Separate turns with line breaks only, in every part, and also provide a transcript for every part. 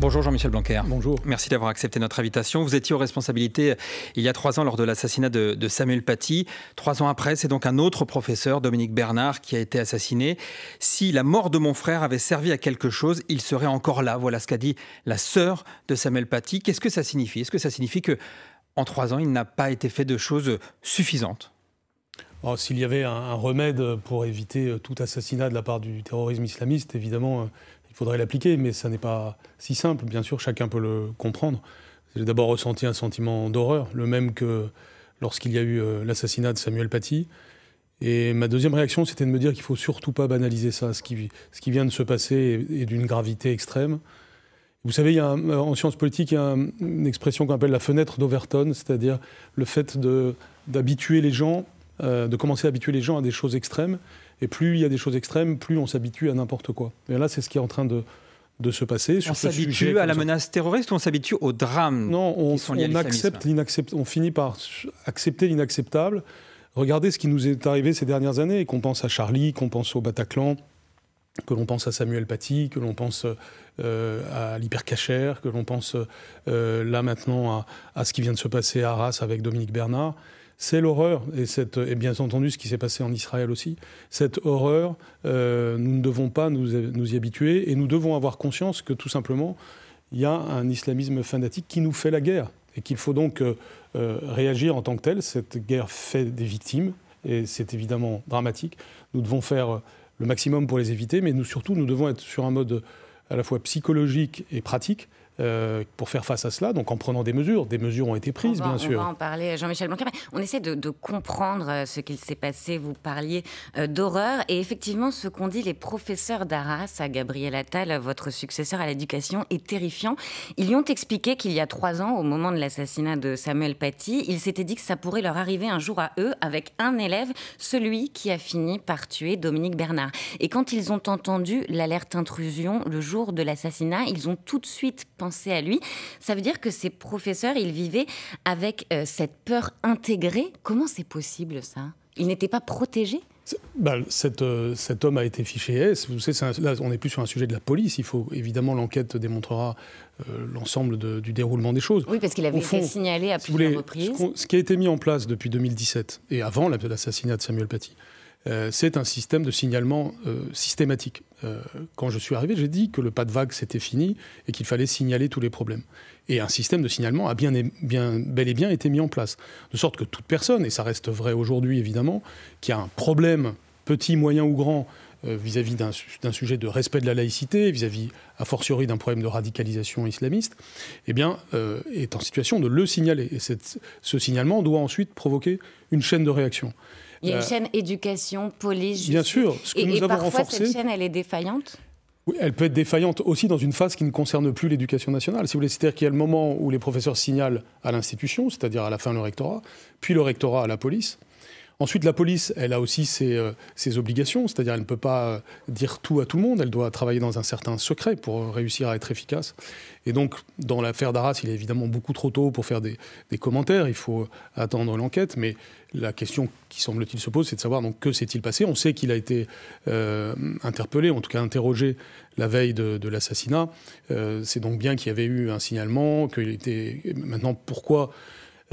Bonjour Jean-Michel Blanquer. Bonjour. Merci d'avoir accepté notre invitation. Vous étiez aux responsabilités euh, il y a trois ans lors de l'assassinat de, Samuel Paty. Trois ans après, c'est donc un autre professeur, Dominique Bernard, qui a été assassiné. Si la mort de mon frère avait servi à quelque chose, il serait encore là. Voilà ce qu'a dit la sœur de Samuel Paty. Qu'est-ce que ça signifie Est-ce que ça signifie que en trois ans, il n'a pas été fait de choses suffisantes
oh, S'il y avait un, remède pour éviter euh, tout assassinat de la part du terrorisme islamiste, évidemment, euh, faudrait l'appliquer, mais ça n'est pas si simple. Bien sûr, chacun peut le comprendre. J'ai d'abord ressenti un sentiment d'horreur, le même que lorsqu'il y a eu euh, l'assassinat de Samuel Paty. Et ma deuxième réaction, c'était de me dire qu'il faut surtout pas banaliser ça. Ce qui, ce qui vient de se passer est, d'une gravité extrême. Vous savez, il y a euh, en sciences politiques, il y a une expression qu'on appelle la fenêtre d'Overton, c'est-à-dire le fait d'habituer les gens, euh, de commencer à habituer les gens à des choses extrêmes. Et plus il y a des choses extrêmes, plus on s'habitue à n'importe quoi. Et là, c'est ce qui est en train de, se passer. Sur on s'habitue à la
menace terroriste ou on s'habitue au drame
Non, on, on on finit par accepter l'inacceptable. Regardez ce qui nous est arrivé ces dernières années, qu'on pense à Charlie, qu'on pense au Bataclan, que l'on pense à Samuel Paty, que l'on pense euh, à l'hypercachère, que l'on pense euh, là maintenant à, à, ce qui vient de se passer à Arras avec Dominique Bernard c'est l'horreur, et, bien entendu ce qui s'est passé en Israël aussi, cette horreur, euh, nous ne devons pas nous, y habituer, et nous devons avoir conscience que tout simplement, il y a un islamisme fanatique qui nous fait la guerre, et qu'il faut donc euh, euh, réagir en tant que tel. Cette guerre fait des victimes, et c'est évidemment dramatique. Nous devons faire le maximum pour les éviter, mais nous surtout, nous devons être sur un mode à la fois psychologique et pratique euh, pour faire face à cela, donc en prenant des mesures. Des mesures ont été prises, bien sûr. On va en
parler, Jean-Michel Blanquer. On essaie de, de comprendre euh, ce qu'il s'est passé. Vous parliez euh, d'horreur. Et effectivement, ce qu'ont dit les professeurs d'Arras à Gabriel Attal, votre successeur à l'éducation, est terrifiant. Ils lui ont expliqué qu'il y a trois ans, au moment de l'assassinat de Samuel Paty, ils s'étaient dit que ça pourrait leur arriver un jour à eux avec un élève, celui qui a fini par tuer Dominique Bernard. Et quand ils ont entendu l'alerte intrusion le jour de l'assassinat, ils ont tout de suite pensé à lui. Ça veut dire que ses professeurs, ils vivaient avec euh, cette peur intégrée. Comment c'est possible ça Ils n'étaient pas protégés
ben, cet, homme a été fiché S. Vous savez, là, on n'est plus sur un sujet de la police. Il faut évidemment l'enquête démontrera euh, l'ensemble du déroulement des choses. Oui,
parce qu'il avait fait été signalé à plusieurs
reprises. Ce, qui a été mis en place depuis 2017 et avant l'assassinat de Samuel Paty, c'est un système de signalement systématique. Euh, quand je suis arrivé, j'ai dit que le pas de vague, c'était fini et qu'il fallait signaler tous les problèmes. Et un système de signalement a bien, bien, bel et bien été mis en place. De sorte que toute personne, et ça reste vrai aujourd'hui évidemment, qui a un problème, petit, moyen ou grand, euh, vis-à-vis d'un sujet de respect de la laïcité, vis-à-vis, a fortiori, d'un problème de radicalisation islamiste, eh euh, est en situation de le signaler. Et ce signalement doit ensuite provoquer une chaîne de réaction. Il y a une euh, chaîne
éducation, police. Bien sûr. et, parfois, cette chaîne, elle est défaillante
oui, elle peut être défaillante aussi dans une phase qui ne concerne plus l'éducation nationale. Si vous voulez, c'est-à-dire qu'il y a le moment où les professeurs signalent à l'institution, c'est-à-dire à la fin le rectorat, puis le rectorat à la police, Ensuite, la police, elle a aussi ses, euh, obligations, c'est-à-dire elle ne peut pas euh, dire tout à tout le monde, elle doit travailler dans un certain secret pour euh, réussir à être efficace. Et donc, dans l'affaire d'Arras, il est évidemment beaucoup trop tôt pour faire des, commentaires, il faut attendre l'enquête, mais la question qui semble-t-il se pose, c'est de savoir donc que s'est-il passé. On sait qu'il a été interpellé, en tout cas interrogé la veille de, l'assassinat. c'est donc bien qu'il y avait eu un signalement, qu'il était maintenant pourquoi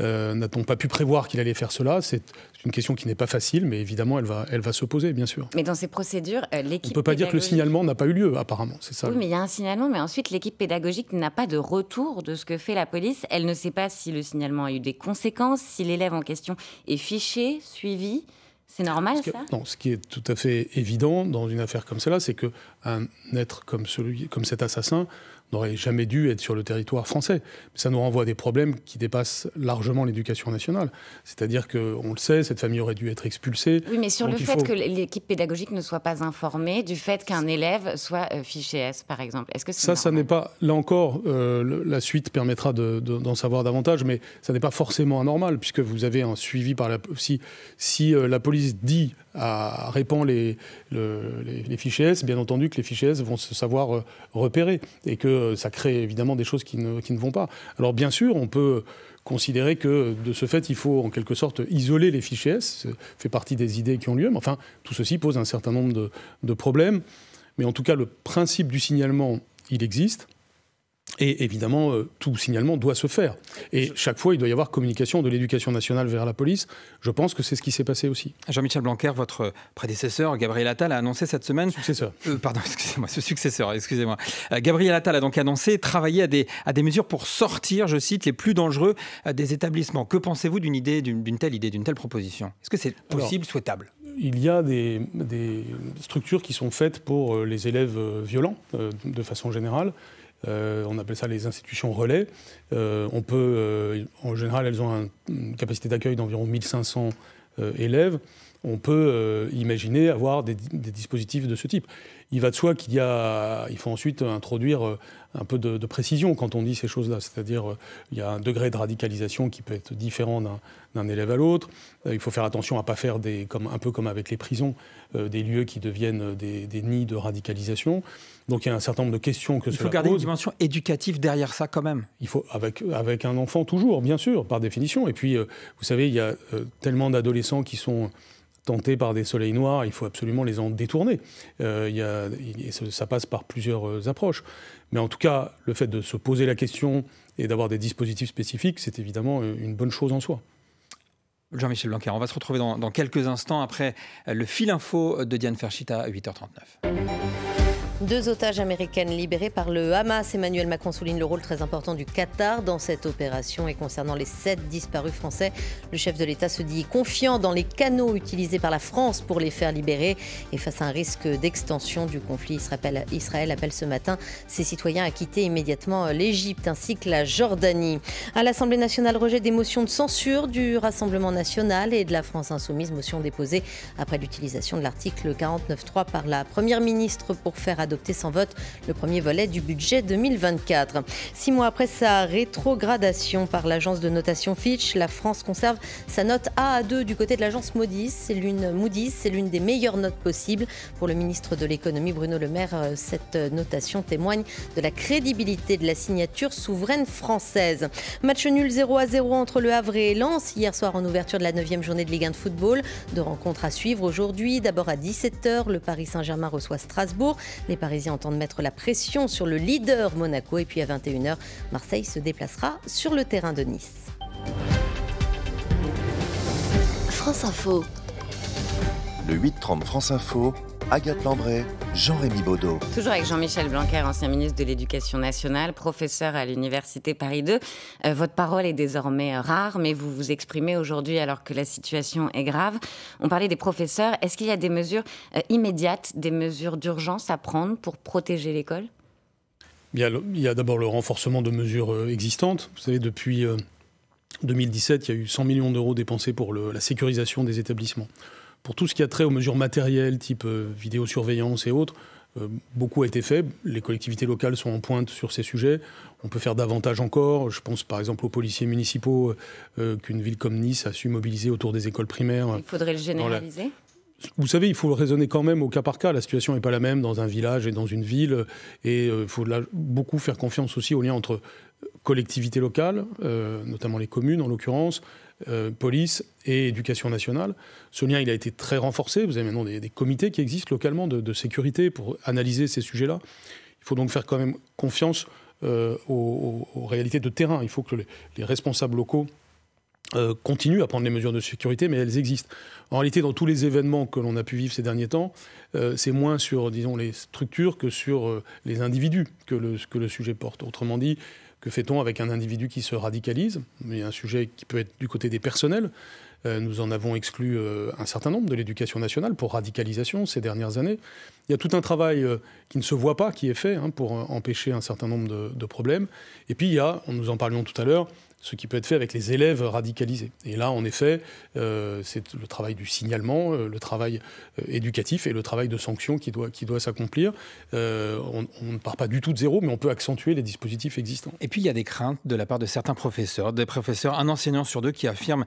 euh, n'a-t-on pas pu prévoir qu'il allait faire cela C'est une question qui n'est pas facile, mais évidemment, elle va, elle va se poser, bien sûr.
Mais dans ces procédures, euh, l'équipe. On ne peut pas dire que le signalement
n'a pas eu lieu, apparemment. C'est ça. Oui, mais
il y a un signalement, mais ensuite, l'équipe pédagogique n'a pas de retour de ce que fait la police. Elle ne sait pas si le signalement a eu des conséquences, si l'élève en question est fiché, suivi. C'est normal, ça
Non, ce qui est tout à fait évident dans une affaire comme celle-là, c'est qu'un être comme, celui, comme cet assassin n'aurait jamais dû être sur le territoire français. ça nous renvoie à des problèmes qui dépassent largement l'éducation nationale. C'est-à-dire que, on le sait, cette famille aurait dû être expulsée. Oui, mais sur le fait que
l'équipe pédagogique ne soit pas informée du fait qu'un élève soit euh, fiché S, par exemple. Est-ce que ça, ça
n'est pas. Là encore, euh, la suite permettra d'en savoir davantage, mais ça n'est pas forcément anormal puisque vous avez un suivi par la. Si, si euh, la police dit à, répand les, fichiers S, bien entendu que les fichiers S vont se savoir euh, repérer et que euh, ça crée évidemment des choses qui ne, vont pas. Alors bien sûr, on peut considérer que de ce fait, il faut en quelque sorte isoler les fichiers S, ça fait partie des idées qui ont lieu, mais enfin, tout ceci pose un certain nombre de problèmes. Mais en tout cas, le principe du signalement, il existe. Et évidemment, euh, tout signalement doit se faire. Et chaque fois, il doit y avoir communication de l'éducation nationale vers la police. Je pense que c'est ce qui s'est passé aussi. Jean-Michel Blanquer, votre prédécesseur, Gabriel Attal, a annoncé cette semaine. Successeur. Euh, pardon,
excusez-moi, ce successeur, excusez-moi. Euh, Gabriel Attal a donc annoncé travailler à des, à des mesures pour sortir, je cite, les plus dangereux des établissements. Que pensez-vous d'une idée, d'une telle idée, d'une telle proposition Est-ce que c'est possible, souhaitable
il y a des, des, structures qui sont faites pour les élèves violents, de façon générale. Euh, on appelle ça les institutions relais. Euh, on peut, euh, en général, elles ont une capacité d'accueil d'environ 1500 élèves on peut euh, imaginer avoir des, dispositifs de ce type. Il va de soi qu'il y a, il faut ensuite introduire euh, un peu de, précision quand on dit ces choses-là, c'est-à-dire euh, il y a un degré de radicalisation qui peut être différent d'un élève à l'autre. Il faut faire attention à pas faire des, comme, un peu comme avec les prisons, des lieux qui deviennent des, nids de radicalisation. Donc il y a un certain nombre de questions que il cela Il faut garder une dimension éducative derrière ça quand même. Il faut avec avec un enfant toujours, bien sûr, par définition. Et puis vous savez, il y a tellement d'adolescents qui sont tentés par des soleils noirs, il faut absolument les en détourner. Euh, ça passe par plusieurs euh, approches. Mais en tout cas, le fait de se poser la question et d'avoir des dispositifs spécifiques, c'est évidemment euh, une bonne chose en soi. Jean-Michel Blanquer, on va se retrouver dans, quelques instants après
le fil info de Diane Ferchita à 8h39.
Deux otages américaines libérés par le Hamas. Emmanuel Macron souligne le rôle très important du Qatar dans cette opération. Et concernant les sept disparus français, le chef de l'État se dit confiant dans les canaux utilisés par la France pour les faire libérer. Et face à un risque d'extension du conflit, Israël appelle ce matin ses citoyens à quitter immédiatement l'Égypte ainsi que la Jordanie. À l'Assemblée nationale, rejet des motions de censure du Rassemblement national et de la France insoumise, motion déposée après l'utilisation de l'article 49.3 par la Première ministre pour faire adopté sans vote le premier volet du budget 2024. Six mois après sa rétrogradation par l'agence de notation Fitch, la France conserve sa note A à 2 du côté de l'agence Moody's. C'est l'une Moody's, c'est l'une des meilleures notes possibles. Pour le ministre de l'économie Bruno Le Maire, euh, cette notation témoigne de la crédibilité de la signature souveraine française. Match nul 0 à 0 entre Le Havre et Lens hier soir en ouverture de la 9e journée de Ligue 1 de football. de rencontres à suivre aujourd'hui. D'abord à 17h, le Paris Saint-Germain reçoit Strasbourg. Les Parisiens entendent mettre la pression sur le leader Monaco et puis à 21h, Marseille se déplacera sur le terrain de Nice. France Info. Le 8 France Info, Agathe Landré, Jean-Rémy Baudot.
Toujours avec Jean-Michel Blanquer, ancien ministre de l'Éducation nationale, professeur à l'Université Paris 2. Euh, votre parole est désormais euh, rare, mais vous vous exprimez aujourd'hui alors que la situation est grave. On parlait des professeurs. Est-ce qu'il y a des mesures euh, immédiates, des mesures d'urgence à prendre pour protéger l'école
il y a d'abord le renforcement de mesures existantes. Vous savez, depuis 2017, il y a eu 100 millions d'euros dépensés pour la sécurisation des établissements pour tout ce qui a trait aux mesures matérielles, type euh, vidéosurveillance et autres, euh, beaucoup a été fait. Les collectivités locales sont en pointe sur ces sujets. On peut faire davantage encore. Je pense par exemple aux policiers municipaux euh, qu'une ville comme Nice a su mobiliser autour des écoles primaires. Il
faudrait le généraliser
Vous savez, il faut raisonner quand même au cas par cas. La situation n'est pas la même dans un village et dans une ville. Et il faut beaucoup faire confiance aussi au lien entre collectivités locales, euh, notamment les communes en l'occurrence, euh, police et éducation nationale. Ce lien, il a été très renforcé. Vous avez maintenant des, comités qui existent localement de, sécurité pour analyser ces sujets-là. Il faut donc faire quand même confiance euh, aux, réalités de terrain. Il faut que les, responsables locaux continuent à prendre les mesures de sécurité, mais elles existent. En réalité, dans tous les événements que l'on a pu vivre ces derniers temps, c'est moins sur, disons, les structures que sur les individus que le sujet porte. Autrement dit, que fait-on avec un individu qui se radicalise Il y a un sujet qui peut être du côté des personnels. Euh, nous en avons exclu euh, un certain nombre de l'éducation nationale pour radicalisation ces dernières années. Il y a tout un travail euh, qui ne se voit pas, qui est fait hein, pour empêcher un certain nombre de, de, problèmes. Et puis il y a, nous en parlions tout à l'heure, ce qui peut être fait avec les élèves radicalisés. Et là, en effet, euh, c'est le travail du signalement, euh, le travail euh, éducatif et le travail de sanction qui doit, qui doit s'accomplir. on, ne part pas du tout de zéro, mais on peut accentuer les dispositifs existants. Et puis, il y a des craintes de la part de certains professeurs, des professeurs,
un enseignant sur deux qui affirme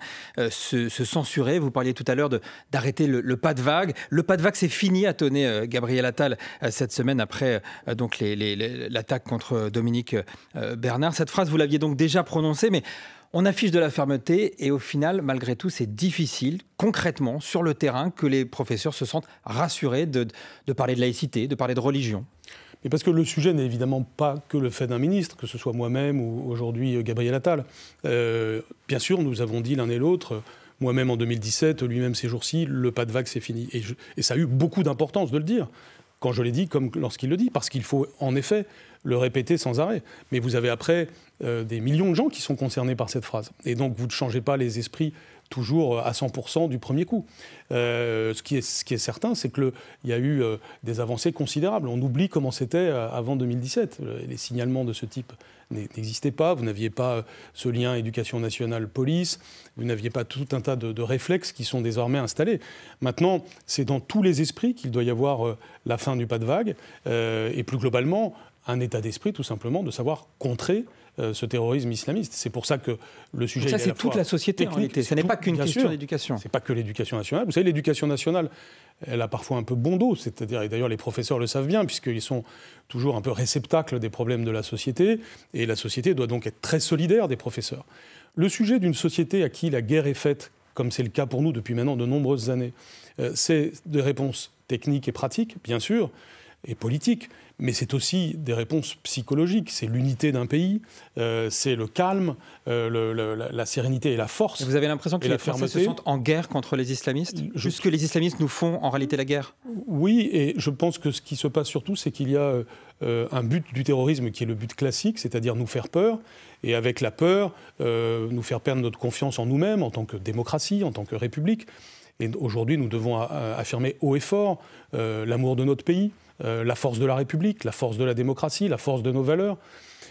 se, censurer. Vous parliez tout à l'heure d'arrêter le, pas de vague. Le pas de vague, c'est fini, a tonné Gabriel Attal cette semaine après donc l'attaque contre Dominique Bernard. Cette phrase, vous l'aviez donc déjà prononcée, mais on affiche de la fermeté et au final, malgré tout, c'est difficile, concrètement, sur le terrain, que les professeurs
se sentent rassurés de, parler de laïcité, de parler de religion. Mais parce que le sujet n'est évidemment pas que le fait d'un ministre, que ce soit moi-même ou aujourd'hui euh, Gabriel Attal. Euh, bien sûr, nous avons dit l'un et l'autre, moi-même en 2017, lui-même ces jours-ci, le pas de vague, c'est fini. Et, et ça a eu beaucoup d'importance de le dire, quand je l'ai dit comme lorsqu'il le dit, parce qu'il faut en effet le répéter sans arrêt. Mais vous avez après euh, des millions de gens qui sont concernés par cette phrase. Et donc vous ne changez pas les esprits toujours euh, à 100% du premier coup. Euh, ce, qui est, certain, c'est qu'il y a eu des avancées considérables. On oublie comment c'était avant 2017. Les signalements de ce type n'existaient pas. Vous n'aviez pas ce lien éducation nationale-police. Vous n'aviez pas tout un tas de, réflexes qui sont désormais installés. Maintenant, c'est dans tous les esprits qu'il doit y avoir la fin du pas de vague et plus globalement un état d'esprit tout simplement de savoir contrer euh, ce terrorisme islamiste. C'est pour ça que le sujet. ça, c'est toute la société hein, technique. Ce n'est pas qu'une question d'éducation. C'est pas que l'éducation nationale. Vous savez, l'éducation nationale, elle a parfois un peu bon dos. C'est-à-dire, et d'ailleurs, les professeurs le savent bien, puisqu'ils sont toujours un peu réceptacles des problèmes de la société. Et la société doit donc être très solidaire des professeurs. Le sujet d'une société à qui la guerre est faite, comme c'est le cas pour nous depuis maintenant de nombreuses années, euh, c'est des réponses techniques et pratiques, bien sûr, et politiques, mais c'est aussi des réponses psychologiques. C'est l'unité d'un pays, euh, c'est le calme, euh, la, sérénité et la force. vous avez l'impression que les Français se sentent en guerre contre les islamistes
Juste que les islamistes nous font en
réalité la guerre Oui, et je pense que ce qui se passe surtout, c'est qu'il y a euh, un but du terrorisme qui est le but classique, c'est-à-dire nous faire peur, et avec la peur, nous faire perdre notre confiance en nous-mêmes, en tant que démocratie, en tant que république. Et aujourd'hui, nous devons affirmer haut et fort euh, l'amour de notre pays, euh, la force de la République, la force de la démocratie, la force de nos valeurs.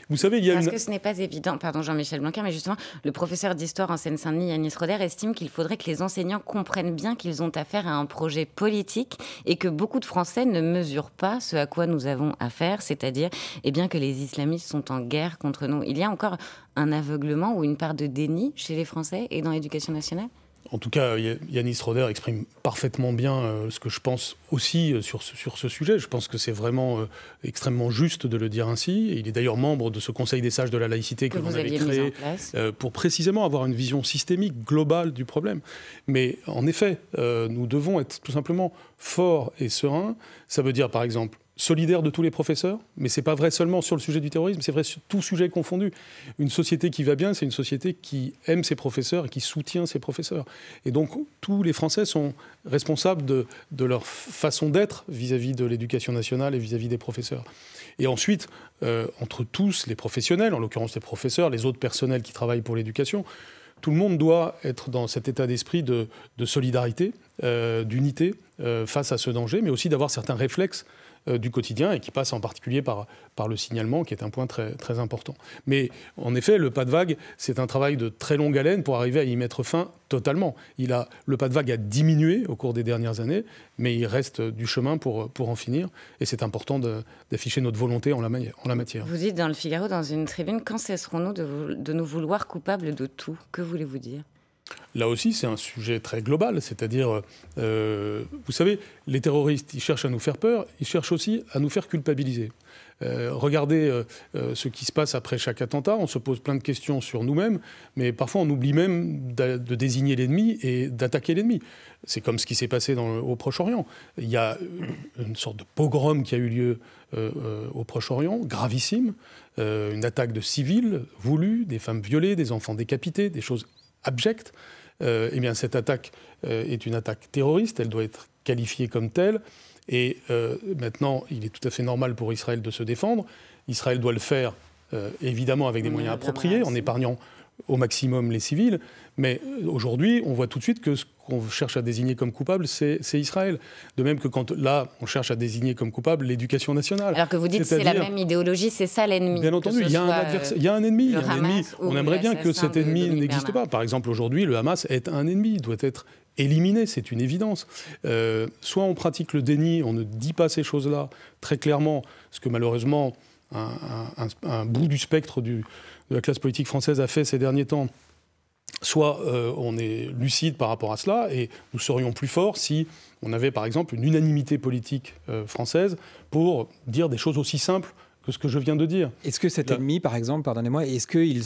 Vous savez, il y a Parce que ce
n'est pas évident, pardon Jean-Michel Blanquer, mais justement, le professeur d'histoire en Seine-Saint-Denis, Yannis Roder, estime qu'il faudrait que les enseignants comprennent bien qu'ils ont affaire à un projet politique et que beaucoup de Français ne mesurent pas ce à quoi nous avons affaire, c'est-à-dire eh bien, que les islamistes sont en guerre contre nous. Il y a encore un aveuglement ou une part de déni chez les Français et dans l'éducation nationale
en tout cas, euh, Yannis Roder exprime parfaitement bien euh, ce que je pense aussi euh, sur ce, sur ce sujet. Je pense que c'est vraiment extrêmement juste de le dire ainsi. Il est d'ailleurs membre de ce Conseil des sages de la laïcité que, que vous, avez créé pour précisément avoir une vision systémique, globale du problème. Mais en effet, nous devons être tout simplement forts et sereins. Ça veut dire, par exemple, solidaire de tous les professeurs, mais ce n'est pas vrai seulement sur le sujet du terrorisme, c'est vrai sur tout sujet confondu. Une société qui va bien, c'est une société qui aime ses professeurs et qui soutient ses professeurs. Et donc tous les Français sont responsables de, leur façon d'être vis-à-vis de l'éducation nationale et vis-à-vis des professeurs. Et ensuite, euh, entre tous les professionnels, en l'occurrence les professeurs, les autres personnels qui travaillent pour l'éducation, tout le monde doit être dans cet état d'esprit de, solidarité, euh, d'unité, euh, face à ce danger, mais aussi d'avoir certains réflexes euh, du quotidien et qui passent en particulier par, le signalement, qui est un point très, important. Mais en effet, le pas de vague, c'est un travail de très longue haleine pour arriver à y mettre fin totalement. le pas de vague a diminué au cours des dernières années, mais il reste du chemin pour, en finir. Et c'est important d'afficher notre volonté en la, matière.
Vous dites dans le Figaro, dans une tribune, quand cesserons-nous de nous vouloir coupables de tout Que voulez-vous dire
Là aussi, c'est un sujet très global, c'est-à-dire, euh, vous savez, les terroristes, ils cherchent à nous faire peur, ils cherchent aussi à nous faire culpabiliser. Euh, regardez euh, ce qui se passe après chaque attentat. On se pose plein de questions sur nous-mêmes, mais parfois on oublie même de, désigner l'ennemi et d'attaquer l'ennemi. C'est comme ce qui s'est passé au Proche-Orient. Il y a une sorte de pogrom qui a eu lieu au Proche-Orient, gravissime, une attaque de civils voulue, des femmes violées, des enfants décapités, des choses abjecte, euh, eh bien cette attaque euh, est une attaque terroriste, elle doit être qualifiée comme telle. Et euh, maintenant, il est tout à fait normal pour Israël de se défendre. Israël doit le faire, évidemment, avec des moyens appropriés, en épargnant au maximum les civils. Mais aujourd'hui, on voit tout de suite que ce qu'on cherche à désigner comme coupable, c'est Israël. De même que quand là, on cherche à désigner comme coupable l'éducation nationale. Alors que vous dites que c'est la même
idéologie, c'est ça l'ennemi. Bien entendu, euh, il y, a un ennemi. On aimerait bien que cet ennemi n'existe pas.
Par exemple, aujourd'hui, le Hamas est un ennemi, il doit être éliminé, c'est une évidence. Euh, soit on pratique le déni, on ne dit pas ces choses-là très clairement, ce que malheureusement un, un, bout du spectre du, de la classe politique française a fait ces derniers temps soit euh, on est lucide par rapport à cela, et nous serions plus forts si on avait par exemple une unanimité politique euh, française pour dire des choses aussi simples ce que je viens de dire. Est-ce que cet ennemi, par exemple, pardonnez-moi, est-ce qu'il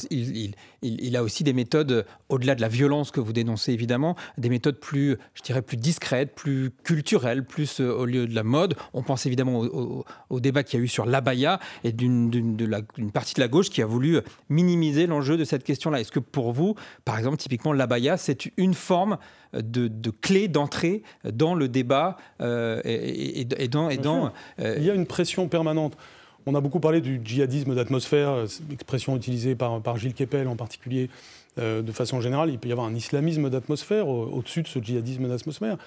il, a aussi des méthodes, euh,
au-delà de la violence que vous dénoncez évidemment, des méthodes plus, je dirais, plus discrètes, plus culturelles, plus euh, au lieu de la mode On pense évidemment au, débat qu'il y a eu sur l'abaya et d'une partie de la gauche qui a voulu euh, minimiser l'enjeu de cette question-là. Est-ce que pour vous, par exemple, typiquement l'abaya, c'est une forme de, clé d'entrée dans le débat
et, dans... Et dans il y a une pression permanente. On a beaucoup parlé du djihadisme d'atmosphère, euh, expression utilisée par, par Gilles Keppel en particulier. Euh, de façon générale, il peut y avoir un islamisme d'atmosphère au-dessus de ce djihadisme d'atmosphère.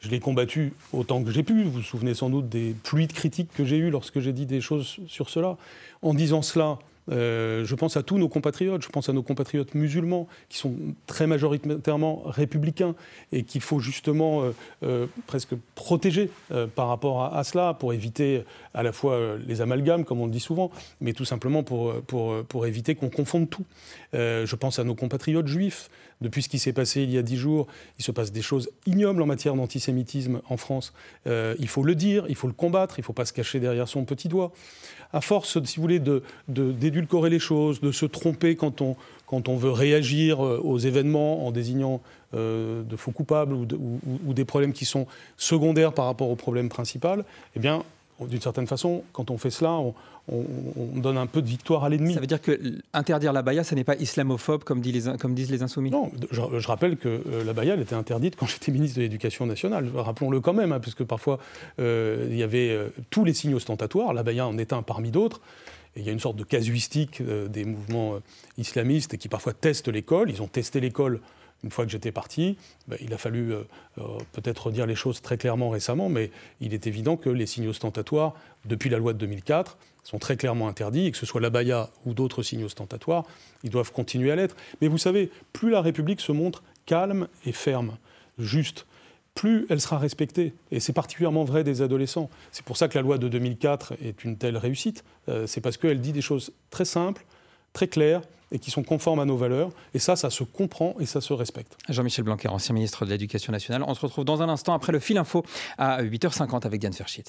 Je l'ai combattu autant que j'ai pu. Vous vous souvenez sans doute des pluies de critiques que j'ai eues lorsque j'ai dit des choses sur cela. En disant cela, euh, je pense à tous nos compatriotes, je pense à nos compatriotes musulmans qui sont très majoritairement républicains et qu'il faut justement euh, euh, presque protéger par rapport à, cela pour éviter à la fois les amalgames, comme on le dit souvent, mais tout simplement pour éviter qu'on confonde tout. je pense à nos compatriotes juifs depuis ce qui s'est passé il y a dix jours, il se passe des choses ignobles en matière d'antisémitisme en France. Euh, il faut le dire, il faut le combattre, il ne faut pas se cacher derrière son petit doigt. À force, si vous voulez, d'édulcorer de, les choses, de se tromper quand on, veut réagir euh, aux événements en désignant euh, de faux coupables ou, des problèmes qui sont secondaires par rapport au problème principal, eh bien, d'une certaine façon, quand on fait cela, on, donne un peu de victoire à l'ennemi. Ça veut dire que interdire la baya, ça n'est pas islamophobe, comme, disent les insoumis Non, je, rappelle que euh, la baya, elle était interdite quand j'étais ministre de l'Éducation nationale. Rappelons-le quand même, hein, parce que parfois, euh, il y avait euh, tous les signes ostentatoires. La baya en est un parmi d'autres. Et il y a une sorte de casuistique des mouvements islamistes qui parfois testent l'école. Ils ont testé l'école une fois que j'étais parti, ben, il a fallu euh, euh, peut-être dire les choses très clairement récemment, mais il est évident que les signes ostentatoires, depuis la loi de 2004, sont très clairement interdits, et que ce soit la ou d'autres signes ostentatoires, ils doivent continuer à l'être. Mais vous savez, plus la République se montre calme et ferme, juste, plus elle sera respectée. Et c'est particulièrement vrai des adolescents. C'est pour ça que la loi de 2004 est une telle réussite. Euh, c'est parce qu'elle dit des choses très simples, très claires et qui sont conformes à nos valeurs. Et ça, ça se comprend et ça se respecte. Jean-Michel Blanquer, ancien ministre de l'Éducation nationale. On se retrouve dans un instant après le fil info
à 8h50 avec Diane Ferschit.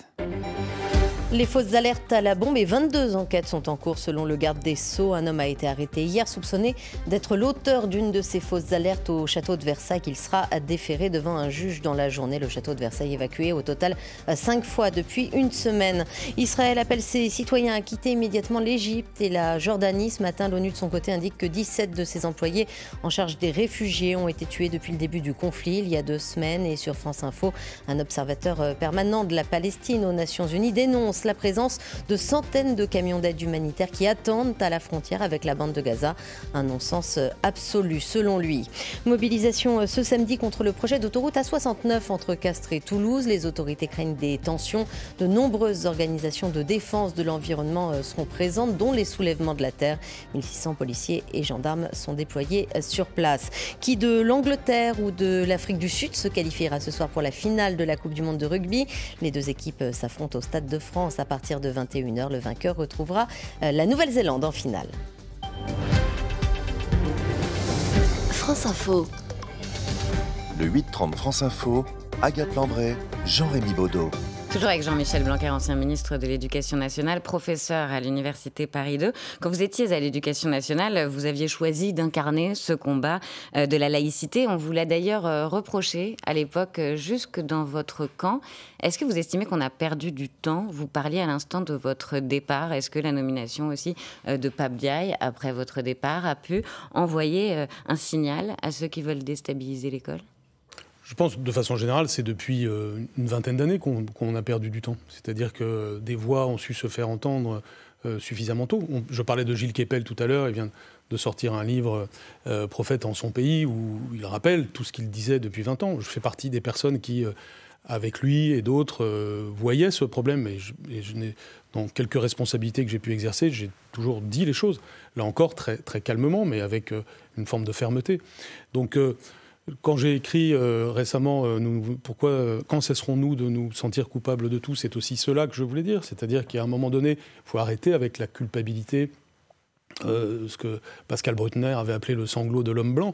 Les fausses alertes à la bombe et 22 enquêtes sont en cours selon le garde des Sceaux. Un homme a été arrêté hier soupçonné d'être l'auteur d'une de ces fausses alertes au château de Versailles qu'il sera déféré devant un juge dans la journée. Le château de Versailles évacué au total cinq fois depuis une semaine. Israël appelle ses citoyens à quitter immédiatement l'Égypte et la Jordanie. Ce matin, l'ONU de son côté indique que 17 de ses employés en charge des réfugiés ont été tués depuis le début du conflit il y a deux semaines. Et sur France Info, un observateur permanent de la Palestine aux Nations Unies dénonce la présence de centaines de camions d'aide humanitaire qui attendent à la frontière avec la bande de Gaza. Un non-sens euh, absolu, selon lui. Mobilisation euh, ce samedi contre le projet d'autoroute à 69 entre Castres et Toulouse. Les autorités craignent des tensions. De nombreuses organisations de défense de l'environnement euh, seront présentes, dont les soulèvements de la terre. 1600 policiers et gendarmes sont déployés sur place. Qui de l'Angleterre ou de l'Afrique du Sud se qualifiera ce soir pour la finale de la Coupe du Monde de rugby Les deux équipes s'affrontent au Stade de France à partir de 21h. Le vainqueur retrouvera euh, la Nouvelle-Zélande en finale. France Info. Le 8-30 France Info, Agathe Lambray, Jean-Rémy Baudot.
Toujours avec Jean-Michel Blanquer, ancien ministre de l'Éducation nationale, professeur à l'Université Paris 2. Quand vous étiez à l'Éducation nationale, vous aviez choisi d'incarner ce combat euh, de la laïcité. On vous l'a d'ailleurs euh, reproché à l'époque, euh, jusque dans votre camp. Est-ce que vous estimez qu'on a perdu du temps Vous parliez à l'instant de votre départ. Est-ce que la nomination aussi de Pape Diaye, après votre départ, a pu envoyer un signal à ceux qui veulent déstabiliser l'école
je pense, de façon générale, c'est depuis euh, une vingtaine d'années qu'on a perdu du temps. C'est-à-dire que des voix ont su se faire entendre euh, suffisamment tôt. je parlais de Gilles Kepel tout à l'heure, il vient de sortir un livre, euh, Prophète en son pays, où il rappelle tout ce qu'il disait depuis 20 ans. Je fais partie des personnes qui, avec lui et d'autres, voyaient ce problème. Et, dans quelques responsabilités que j'ai pu exercer, j'ai toujours dit les choses, là encore très, très calmement, mais avec une forme de fermeté. Donc, quand j'ai écrit euh, récemment, euh, pourquoi, euh, quand cesserons-nous de nous sentir coupables de tout C'est aussi cela que je voulais dire, c'est-à-dire qu'à un moment donné, il faut arrêter avec la culpabilité. ce que Pascal Brutner avait appelé le sanglot de l'homme blanc,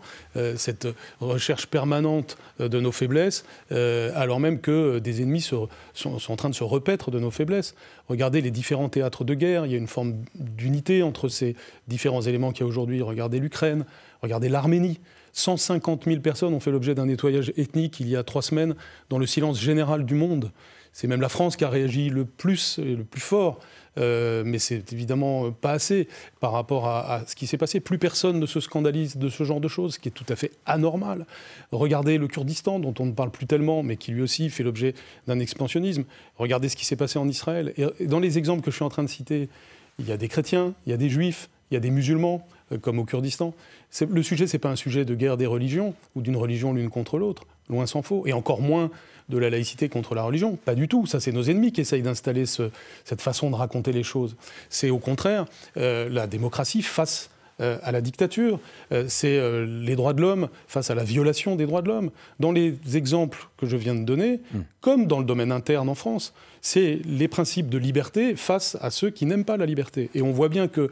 cette recherche permanente de nos faiblesses, alors même que des ennemis sont, sont, en train de se repaître de nos faiblesses. Regardez les différents théâtres de guerre, il y a une forme d'unité entre ces différents éléments qu'il y a aujourd'hui. Regardez l'Ukraine, regardez l'Arménie, 150 000 personnes ont fait l'objet d'un nettoyage ethnique il y a trois semaines dans le silence général du monde. C'est même la France qui a réagi le plus et le plus fort, euh, mais c'est évidemment euh, pas assez par rapport à, ce qui s'est passé. Plus personne ne se scandalise de ce genre de choses, ce qui est tout à fait anormal. Regardez le Kurdistan, dont on ne parle plus tellement, mais qui lui aussi fait l'objet d'un expansionnisme. Regardez ce qui s'est passé en Israël. dans les exemples que je suis en train de citer, il y a des chrétiens, il y a des juifs, il y a des musulmans, euh, comme au Kurdistan. Le sujet, ce n'est pas un sujet de guerre des religions ou d'une religion l'une contre l'autre, loin s'en faut, et encore moins de la laïcité contre la religion. Pas du tout. Ça, c'est nos ennemis qui essayent d'installer cette façon de raconter les choses. C'est au contraire euh, la démocratie face euh, à la dictature, c'est les droits de l'homme face à la violation des droits de l'homme. Dans les exemples que je viens de donner, hmm. comme dans le domaine interne en France, c'est les principes de liberté face à ceux qui n'aiment pas la liberté. Et on voit bien que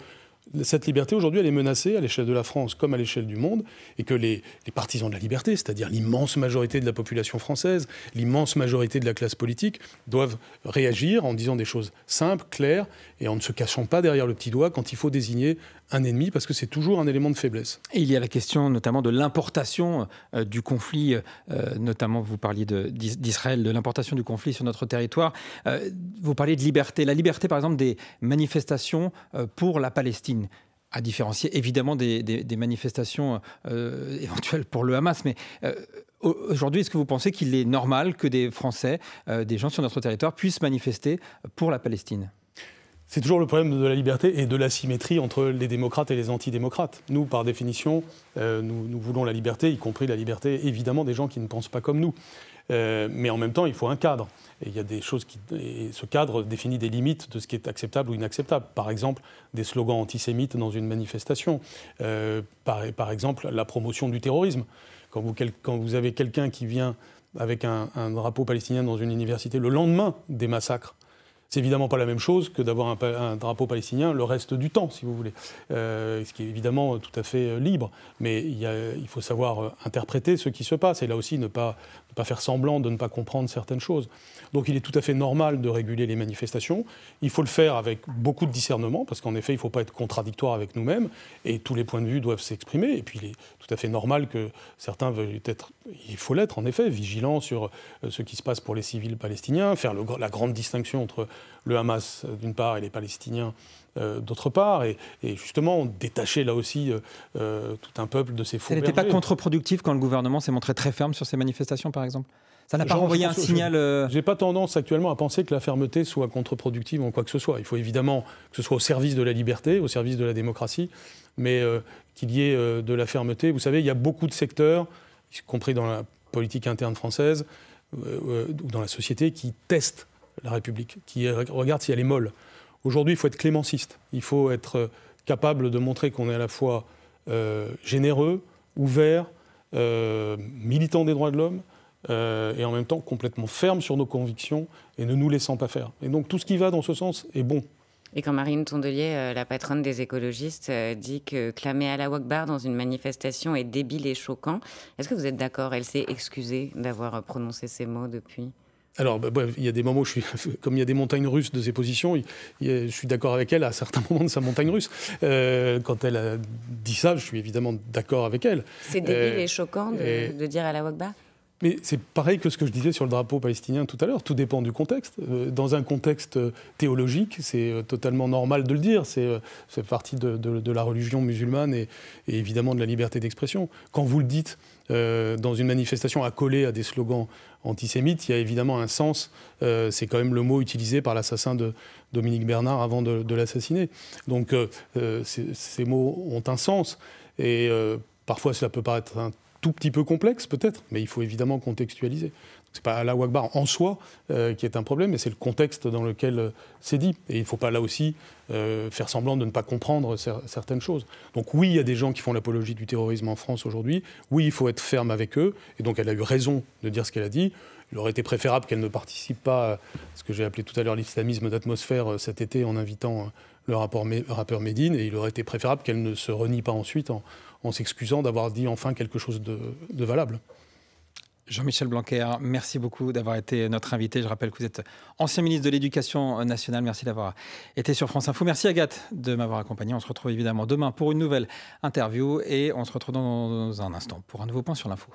cette liberté aujourd'hui, elle est menacée à l'échelle de la France comme à l'échelle du monde, et que les, partisans de la liberté, c'est-à-dire l'immense majorité de la population française, l'immense majorité de la classe politique, doivent réagir en disant des choses simples, claires, et en ne se cachant pas derrière le petit doigt quand il faut désigner un ennemi, parce que c'est toujours un élément de faiblesse.
Et il y a la question notamment de l'importation euh, du conflit, euh, notamment vous parliez d'Israël, de, l'importation du conflit sur notre territoire. Euh, vous parliez de liberté, la liberté par exemple des manifestations pour la Palestine à différencier évidemment des, manifestations euh, euh, éventuelles pour le Hamas, mais euh, aujourd'hui, est-ce que vous pensez qu'il est normal que des Français, des
gens sur notre territoire, puissent manifester pour la Palestine c'est toujours le problème de la liberté et de l'asymétrie entre les démocrates et les antidémocrates. Nous, par définition, nous, voulons la liberté, y compris la liberté évidemment des gens qui ne pensent pas comme nous. Euh, mais en même temps, il faut un cadre. Et il y a des choses qui. ce cadre définit des limites de ce qui est acceptable ou inacceptable. Par exemple, des slogans antisémites dans une manifestation. Euh, par, par, exemple, la promotion du terrorisme. Quand vous, quand vous avez quelqu'un qui vient avec un, drapeau palestinien dans une université le lendemain des massacres, c'est évidemment pas la même chose que d'avoir un, drapeau palestinien le reste du temps, si vous voulez, euh, ce qui est évidemment tout à fait libre. Mais il, il faut savoir interpréter ce qui se passe et là aussi ne pas, pas faire semblant de ne pas comprendre certaines choses. Donc il est tout à fait normal de réguler les manifestations. Il faut le faire avec beaucoup de discernement, parce qu'en effet, il ne faut pas être contradictoire avec nous-mêmes, et tous les points de vue doivent s'exprimer. Et puis il est tout à fait normal que certains veuillent être, il faut l'être en effet, vigilant sur euh, ce qui se passe pour les civils palestiniens, faire la grande distinction entre le Hamas euh, d'une part et les Palestiniens euh, d'autre part, et, justement détacher là aussi euh, euh, tout un peuple de ses faux. Elle n'était pas
contre-productif quand le gouvernement s'est montré très ferme sur ces manifestations, par exemple ça n'a pas envoyé un signal.
Je J'ai pas tendance actuellement à penser que la fermeté soit contre-productive en quoi que ce soit. Il faut évidemment que ce soit au service de la liberté, au service de la démocratie, mais qu'il y ait de la fermeté. Vous savez, il y a beaucoup de secteurs, y compris dans la politique interne française ou dans la société, qui testent la République, qui regardent si elle est molle. Aujourd'hui, il faut être clémenciste. Il faut être euh, capable de montrer qu'on est à la fois euh, généreux, ouvert, euh, militant des droits de l'homme, et en même temps complètement ferme sur nos convictions et ne nous laissant pas faire. Et donc tout ce qui va dans ce sens est bon. Et quand Marine Tondelier, la
patronne des écologistes, dit que clamer à la Wakbar dans une manifestation est débile et choquant, est-ce que vous êtes d'accord Elle s'est excusée d'avoir prononcé ces mots depuis alors, bah,
il y a des moments où je suis, comme il y a des montagnes russes de ses positions, je suis d'accord avec elle à certains moments de sa montagne russe. Euh, quand elle a dit ça, je suis évidemment d'accord avec elle. C'est débile euh, et
choquant de, dire à la Wagba
mais c'est pareil que ce que je disais sur le drapeau palestinien tout à l'heure, tout dépend du contexte. Euh, dans un contexte euh, théologique, c'est euh, totalement normal de le dire, c'est partie de, la religion musulmane et, évidemment de la liberté d'expression. Quand vous le dites dans une manifestation accolée à des slogans antisémites, il y a évidemment un sens, c'est quand même le mot utilisé par l'assassin de Dominique Bernard avant de, l'assassiner. Donc ces mots ont un sens et parfois cela peut paraître un tout petit peu complexe peut-être, mais il faut évidemment contextualiser. Ce n'est pas la Wagbar en soi euh, qui est un problème, mais c'est le contexte dans lequel euh, c'est dit. Et il ne faut pas là aussi euh, faire semblant de ne pas comprendre certaines choses. Donc oui, il y a des gens qui font l'apologie du terrorisme en France aujourd'hui. Oui, il faut être ferme avec eux. Et donc elle a eu raison de dire ce qu'elle a dit. Il aurait été préférable qu'elle ne participe pas à ce que j'ai appelé tout à l'heure l'islamisme d'atmosphère cet été en invitant le rappeur Médine. Et il aurait été préférable qu'elle ne se renie pas ensuite en, en s'excusant d'avoir dit enfin quelque chose de, valable. Jean-Michel Blanquer, merci beaucoup d'avoir été notre invité. Je rappelle
que vous êtes ancien ministre de l'Éducation nationale. Merci d'avoir été sur France Info. Merci Agathe de m'avoir accompagné. On se retrouve évidemment demain pour une nouvelle interview et on se retrouve dans un instant pour un nouveau point sur l'info.